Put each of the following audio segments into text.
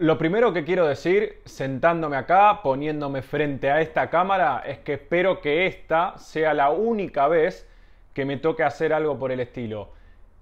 Lo primero que quiero decir, sentándome acá, poniéndome frente a esta cámara, es que espero que esta sea la única vez que me toque hacer algo por el estilo.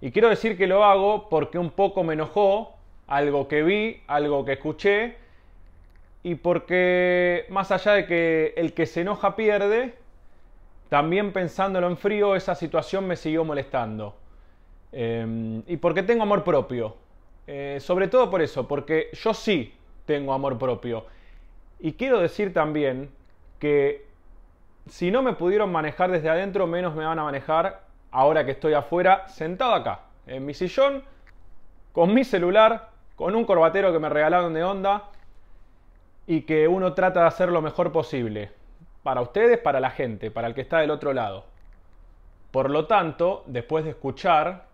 Y quiero decir que lo hago porque un poco me enojó algo que vi, algo que escuché, y porque más allá de que el que se enoja pierde, también pensándolo en frío, esa situación me siguió molestando. Em, y porque tengo amor propio, eh, sobre todo por eso, porque yo sí tengo amor propio. Y quiero decir también que si no me pudieron manejar desde adentro, menos me van a manejar ahora que estoy afuera, sentado acá, en mi sillón, con mi celular, con un corbatero que me regalaron de onda y que uno trata de hacer lo mejor posible. Para ustedes, para la gente, para el que está del otro lado. Por lo tanto, después de escuchar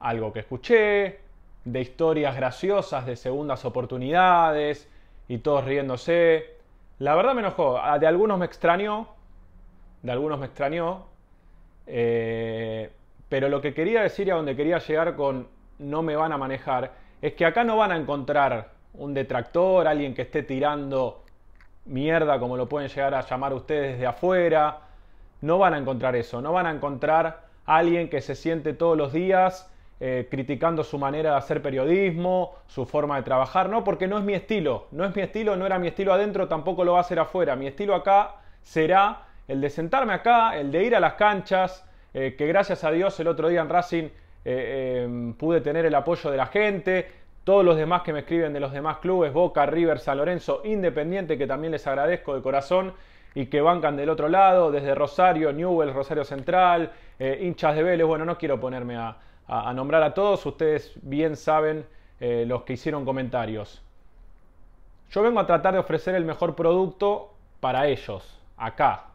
algo que escuché, de historias graciosas, de segundas oportunidades y todos riéndose. La verdad me enojó. Ah, de algunos me extrañó. De algunos me extrañó. Eh, pero lo que quería decir y a donde quería llegar con no me van a manejar es que acá no van a encontrar un detractor, alguien que esté tirando mierda como lo pueden llegar a llamar ustedes desde afuera. No van a encontrar eso. No van a encontrar alguien que se siente todos los días eh, criticando su manera de hacer periodismo, su forma de trabajar, no, porque no es mi estilo, no es mi estilo, no era mi estilo adentro, tampoco lo va a ser afuera. Mi estilo acá será el de sentarme acá, el de ir a las canchas, eh, que gracias a Dios el otro día en Racing eh, em, pude tener el apoyo de la gente, todos los demás que me escriben de los demás clubes, Boca, River, San Lorenzo, Independiente, que también les agradezco de corazón y que bancan del otro lado, desde Rosario, Newell, Rosario Central, hinchas de Vélez, bueno, no quiero ponerme a, a, nombrar a todos, ustedes bien saben eh, los que hicieron comentarios. Yo vengo a tratar de ofrecer el mejor producto para ellos, acá,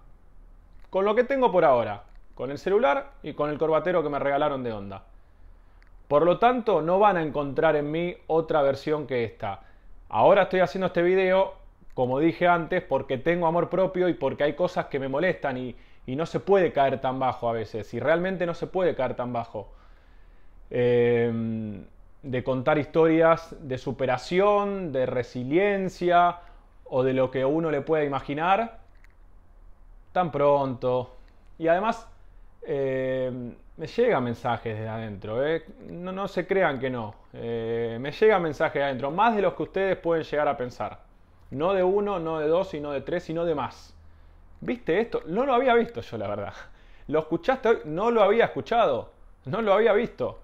con lo que tengo por ahora, con el celular y con el corbatero que me regalaron de onda. Por lo tanto, no van a encontrar en mí otra versión que esta. Ahora estoy haciendo este video, como dije antes, porque tengo amor propio y porque hay cosas que me molestan y, no se puede caer tan bajo a veces. Y realmente no se puede caer tan bajo. Em, de contar historias de superación, de resiliencia o de lo que uno le pueda imaginar tan pronto. Y además em, me llegan mensajes de adentro, ¿eh? no, no, se crean que no, eh, me llegan mensajes de adentro, más de los que ustedes pueden llegar a pensar. No de uno, no de dos, sino de tres, sino de más. ¿Viste esto? No lo había visto yo, la verdad. ¿Lo escuchaste hoy? No lo había escuchado. No lo había visto.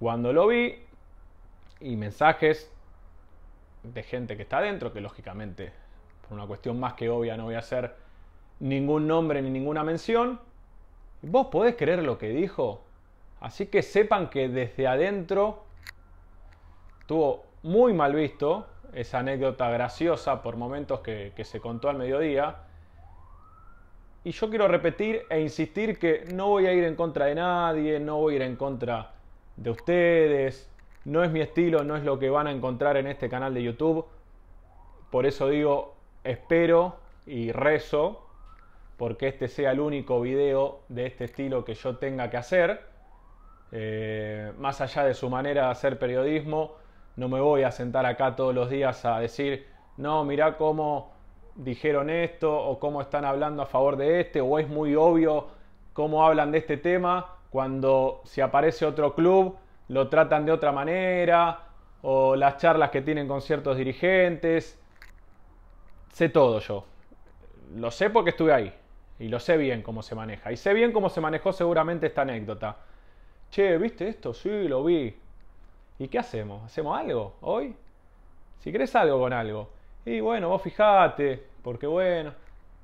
Cuando lo vi, y mensajes de gente que está adentro, que lógicamente, por una cuestión más que obvia, no voy a hacer ningún nombre ni ninguna mención, vos podés creer lo que dijo. Así que sepan que desde adentro tuvo muy mal visto esa anécdota graciosa por momentos que, que se contó al mediodía. Y yo quiero repetir e insistir que no voy a ir en contra de nadie, no voy a ir en contra de ustedes, no es mi estilo, no es lo que van a encontrar en este canal de YouTube. Por eso digo, espero y rezo porque este sea el único video de este estilo que yo tenga que hacer. Eh, más allá de su manera de hacer periodismo, no me voy a sentar acá todos los días a decir, no, mirá cómo dijeron esto o cómo están hablando a favor de este o es muy obvio cómo hablan de este tema cuando se aparece otro club lo tratan de otra manera, o las charlas que tienen con ciertos dirigentes. Sé todo yo. Lo sé porque estuve ahí. Y lo sé bien cómo se maneja. Y sé bien cómo se manejó seguramente esta anécdota. Che, ¿viste esto? Sí, lo vi. ¿Y qué hacemos? ¿Hacemos algo hoy? Si crees algo con algo. Y bueno, vos fijate, porque bueno,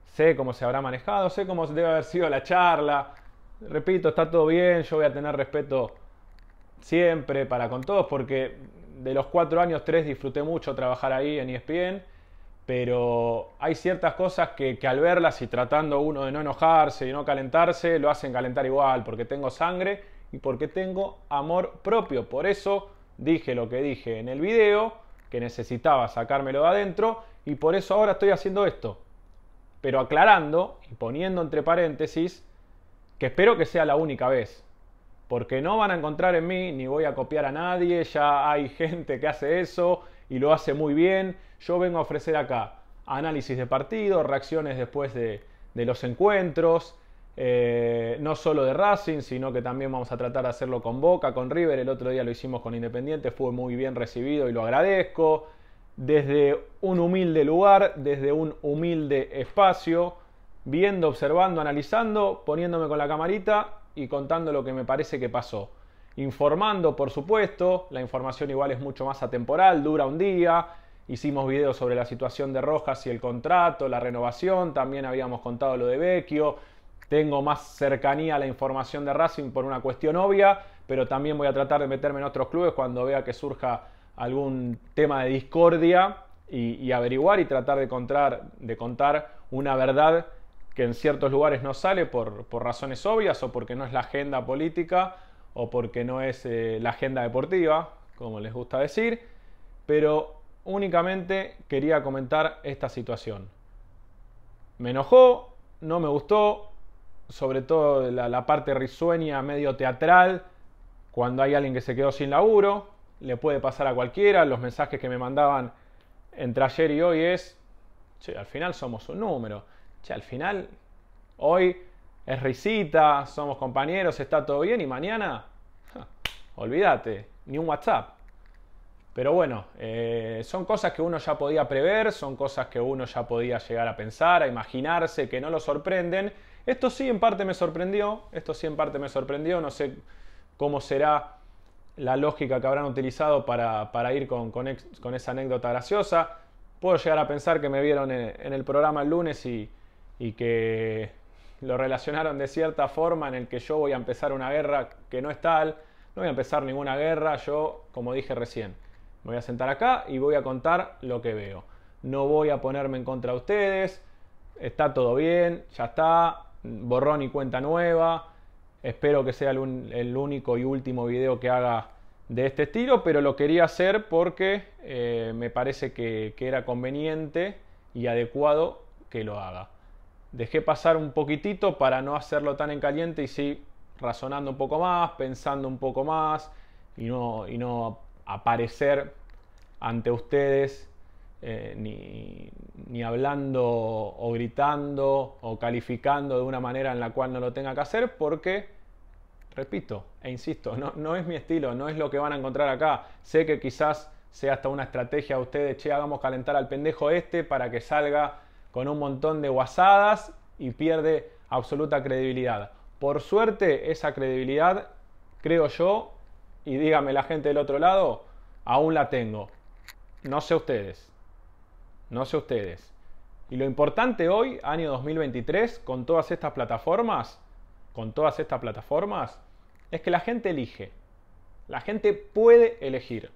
sé cómo se habrá manejado, sé cómo debe haber sido la charla. Repito, está todo bien, yo voy a tener respeto siempre para con todos, porque de los cuatro años, tres disfruté mucho trabajar ahí en ESPN, pero hay ciertas cosas que, que al verlas y tratando uno de no enojarse y no calentarse, lo hacen calentar igual, porque tengo sangre y porque tengo amor propio. Por eso dije lo que dije en el video, que necesitaba sacármelo de adentro, y por eso ahora estoy haciendo esto. Pero aclarando y poniendo entre paréntesis, que espero que sea la única vez, porque no van a encontrar en mí, ni voy a copiar a nadie, ya hay gente que hace eso y lo hace muy bien, yo vengo a ofrecer acá análisis de partido, reacciones después de, los encuentros, eh, no solo de Racing, sino que también vamos a tratar de hacerlo con Boca, con River, el otro día lo hicimos con Independiente, fue muy bien recibido y lo agradezco, desde un humilde lugar, desde un humilde espacio, viendo, observando, analizando, poniéndome con la camarita y contando lo que me parece que pasó. Informando, por supuesto, la información igual es mucho más atemporal, dura un día. Hicimos videos sobre la situación de Rojas y el contrato, la renovación, también habíamos contado lo de Vecchio. Tengo más cercanía a la información de Racing por una cuestión obvia, pero también voy a tratar de meterme en otros clubes cuando vea que surja algún tema de discordia y, averiguar y tratar de de contar una verdad que en ciertos lugares no sale por, razones obvias o porque no es la agenda política o porque no es eh, la agenda deportiva, como les gusta decir, pero únicamente quería comentar esta situación. Me enojó, no me gustó, sobre todo la, parte risueña, medio teatral, cuando hay alguien que se quedó sin laburo, le puede pasar a cualquiera, los mensajes que me mandaban entre ayer y hoy es, al final somos un número y al final, hoy es risita, somos compañeros, está todo bien y mañana, olvídate, ni un WhatsApp. Pero bueno, eh, son cosas que uno ya podía prever, son cosas que uno ya podía llegar a pensar, a imaginarse, que no lo sorprenden. Esto sí en parte me sorprendió, esto sí en parte me sorprendió, no sé cómo será la lógica que habrán utilizado para, ir con, esa anécdota graciosa. Puedo llegar a pensar que me vieron en el programa el lunes y, y que lo relacionaron de cierta forma en el que yo voy a empezar una guerra que no es tal, no voy a empezar ninguna guerra, yo, como dije recién, me voy a sentar acá y voy a contar lo que veo. No voy a ponerme en contra de ustedes, está todo bien, ya está, borrón y cuenta nueva, espero que sea el, único y último video que haga de este estilo, pero lo quería hacer porque eh, me parece que era conveniente y adecuado que lo haga dejé pasar un poquitito para no hacerlo tan en caliente y sí razonando un poco más, pensando un poco más y no, y no aparecer ante ustedes eh, ni, hablando o gritando o calificando de una manera en la cual no lo tenga que hacer porque, repito e insisto, no, es mi estilo, no es lo que van a encontrar acá. Sé que quizás sea hasta una estrategia a ustedes, che, hagamos calentar al pendejo este para que salga con un montón de guasadas y pierde absoluta credibilidad. Por suerte, esa credibilidad, creo yo, y dígame la gente del otro lado, aún la tengo. No sé ustedes. No sé ustedes. Y lo importante hoy, año 2023, con todas estas plataformas, con todas estas plataformas, es que la gente elige. La gente puede elegir.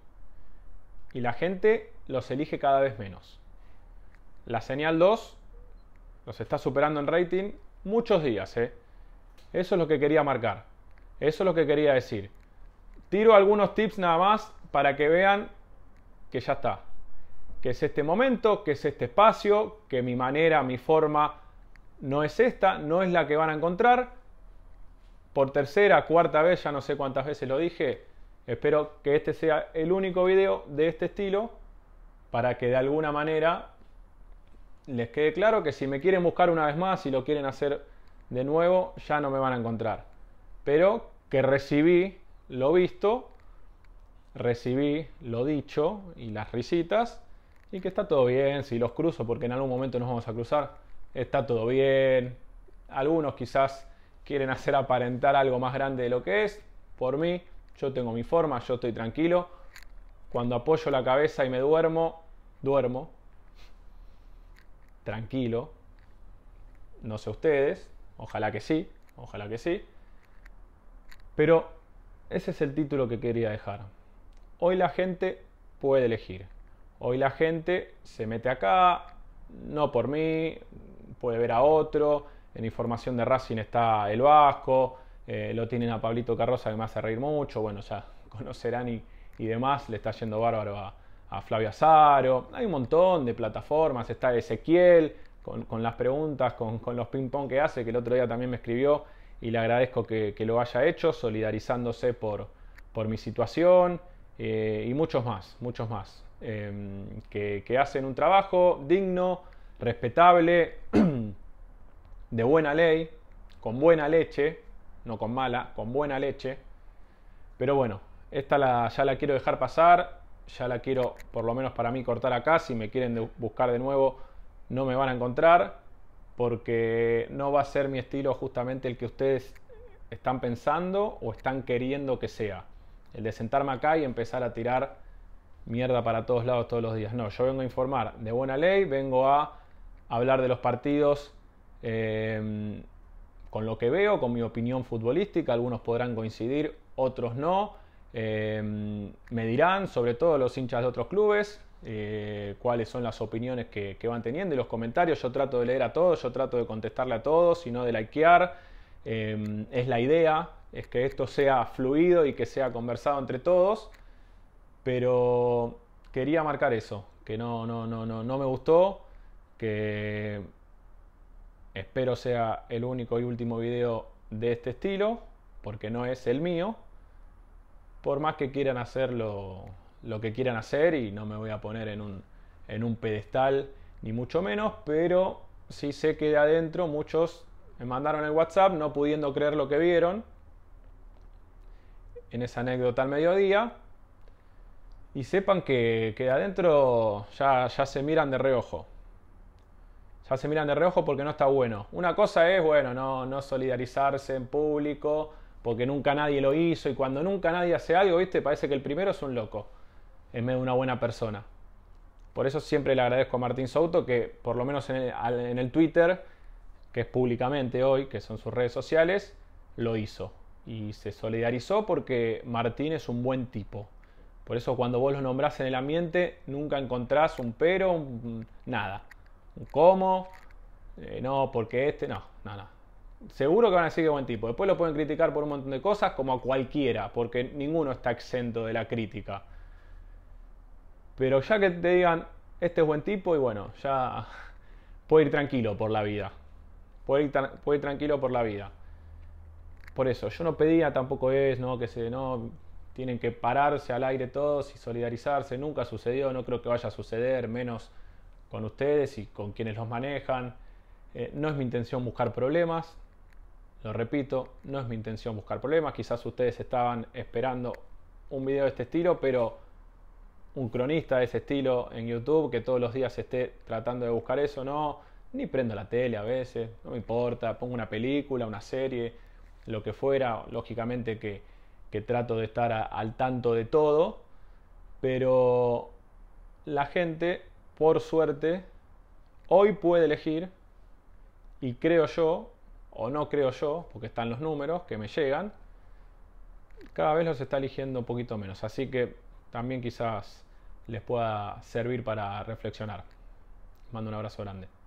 Y la gente los elige cada vez menos. La señal 2 nos está superando en rating muchos días. ¿eh? Eso es lo que quería marcar. Eso es lo que quería decir. Tiro algunos tips nada más para que vean que ya está. Que es este momento, que es este espacio, que mi manera, mi forma no es esta, no es la que van a encontrar. Por tercera, cuarta vez, ya no sé cuántas veces lo dije, espero que este sea el único video de este estilo para que de alguna manera les quede claro que si me quieren buscar una vez más, y lo quieren hacer de nuevo, ya no me van a encontrar. Pero que recibí lo visto, recibí lo dicho y las risitas, y que está todo bien, si los cruzo, porque en algún momento nos vamos a cruzar, está todo bien. Algunos quizás quieren hacer aparentar algo más grande de lo que es, por mí, yo tengo mi forma, yo estoy tranquilo. Cuando apoyo la cabeza y me duermo, duermo, tranquilo. No sé ustedes, ojalá que sí, ojalá que sí. Pero ese es el título que quería dejar. Hoy la gente puede elegir. Hoy la gente se mete acá, no por mí, puede ver a otro. En información de Racing está el Vasco, eh, lo tienen a Pablito Carroza que me hace reír mucho. Bueno, ya conocerán y, y demás, le está yendo bárbaro a, a Flavia Saro, hay un montón de plataformas, está Ezequiel con, las preguntas, con, los ping-pong que hace, que el otro día también me escribió y le agradezco que, lo haya hecho, solidarizándose por, por mi situación eh, y muchos más, muchos más, em, que, hacen un trabajo digno, respetable, de buena ley, con buena leche, no con mala, con buena leche. Pero bueno, esta ya la quiero dejar pasar ya la quiero por lo menos para mí cortar acá. Si me quieren buscar de nuevo, no me van a encontrar porque no va a ser mi estilo justamente el que ustedes están pensando o están queriendo que sea. El de sentarme acá y empezar a tirar mierda para todos lados todos los días. No, yo vengo a informar de buena ley, vengo a hablar de los partidos em, con lo que veo, con mi opinión futbolística. Algunos podrán coincidir, otros no. Em, me dirán, sobre todo los hinchas de otros clubes, eh, cuáles son las opiniones que, van teniendo y los comentarios. Yo trato de leer a todos, yo trato de contestarle a todos y no de likear. Em, es la idea, es que esto sea fluido y que sea conversado entre todos. Pero quería marcar eso, que no, no, no, no, no me gustó, que espero sea el único y último video de este estilo, porque no es el mío, por más que quieran hacer lo, que quieran hacer y no me voy a poner en un, pedestal ni mucho menos, pero sí sé que de adentro muchos me mandaron el WhatsApp no pudiendo creer lo que vieron en esa anécdota al mediodía y sepan que, de adentro ya, ya se miran de reojo. Ya se miran de reojo porque no está bueno. Una cosa es, bueno, no, no solidarizarse en público, porque nunca nadie lo hizo y cuando nunca nadie hace algo, ¿viste? Parece que el primero es un loco en vez de una buena persona. Por eso siempre le agradezco a Martín Souto que por lo menos en el, Twitter, que es públicamente hoy, que son sus redes sociales, lo hizo y se solidarizó porque Martín es un buen tipo. Por eso cuando vos lo nombrás en el ambiente nunca encontrás un pero, nada. Un cómo, eh, no, porque este, no, nada. no seguro que van a decir buen tipo. Después lo pueden criticar por un montón de cosas, como a cualquiera, porque ninguno está exento de la crítica. Pero ya que te digan, este es buen tipo, y bueno, ya puede ir tranquilo por la vida. puede ir, tranquilo por la vida. Por eso, yo no pedía tampoco es, no, que se, no, tienen que pararse al aire todos y solidarizarse. Nunca sucedió, no creo que vaya a suceder, menos con ustedes y con quienes los manejan. Eh, no es mi intención buscar problemas, lo repito, no es mi intención buscar problemas. Quizás ustedes estaban esperando un video de este estilo, pero un cronista de ese estilo en YouTube que todos los días esté tratando de buscar eso, no. Ni prendo la tele a veces, no me importa. Pongo una película, una serie, lo que fuera. Lógicamente que, trato de estar al tanto de todo. Pero la gente, por suerte, hoy puede elegir, y creo yo, o no creo yo, porque están los números que me llegan, cada vez los está eligiendo un poquito menos. Así que también quizás les pueda servir para reflexionar. Mando un abrazo grande.